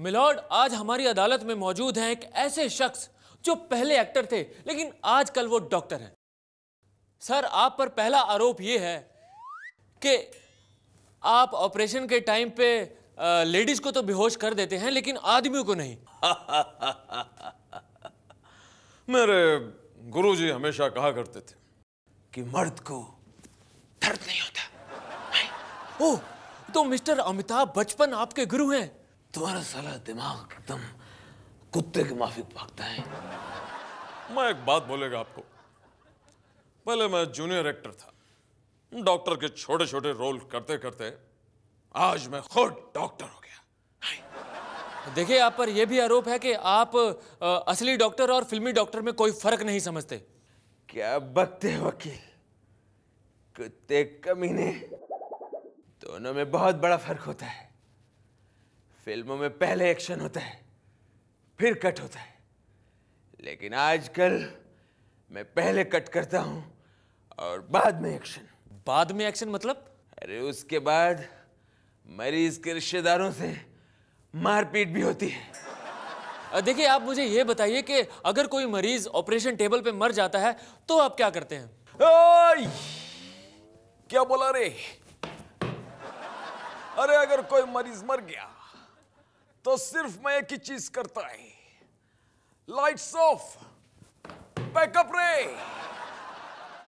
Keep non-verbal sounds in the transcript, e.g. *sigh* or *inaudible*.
milord आज हमारी अदालत में मौजूद हैं एक ऐसे शख्स जो पहले एक्टर थे लेकिन आजकल वो डॉक्टर हैं सर आप पर पहला आरोप ये है कि आप ऑपरेशन के टाइम पे लेडीज को तो बेहोश कर देते हैं लेकिन आदमियों को नहीं *laughs* मेरे गुरुजी हमेशा कहा करते थे कि मर्द को दर्द नहीं होता *laughs* ओ, तो मिस्टर अमिताभ बचपन आपके गुरु हैं तुम्हारा साला दिमाग एकदम कुत्ते के माफी भागता है मैं एक बात बोलेगा आपको पहले मैं जूनियर एक्टर था डॉक्टर के छोटे छोटे रोल करते करते आज मैं खुद डॉक्टर हो गया देखिए आप पर यह भी आरोप है कि आप आ, असली डॉक्टर और फिल्मी डॉक्टर में कोई फर्क नहीं समझते क्या बकते वकील कुत्ते कमीने दोनों में बहुत बड़ा फर्क होता है फिल्मों में पहले एक्शन होता है फिर कट होता है लेकिन आजकल मैं पहले कट करता हूं और बाद में एक्शन बाद में एक्शन मतलब अरे उसके बाद मरीज के रिश्तेदारों से मारपीट भी होती है देखिए आप मुझे ये बताइए कि अगर कोई मरीज ऑपरेशन टेबल पे मर जाता है तो आप क्या करते हैं क्या बोला रे अरे अगर कोई मरीज मर गया तो सिर्फ मैं एक ही चीज करता है लाइट्स ऑफ बैकअप रे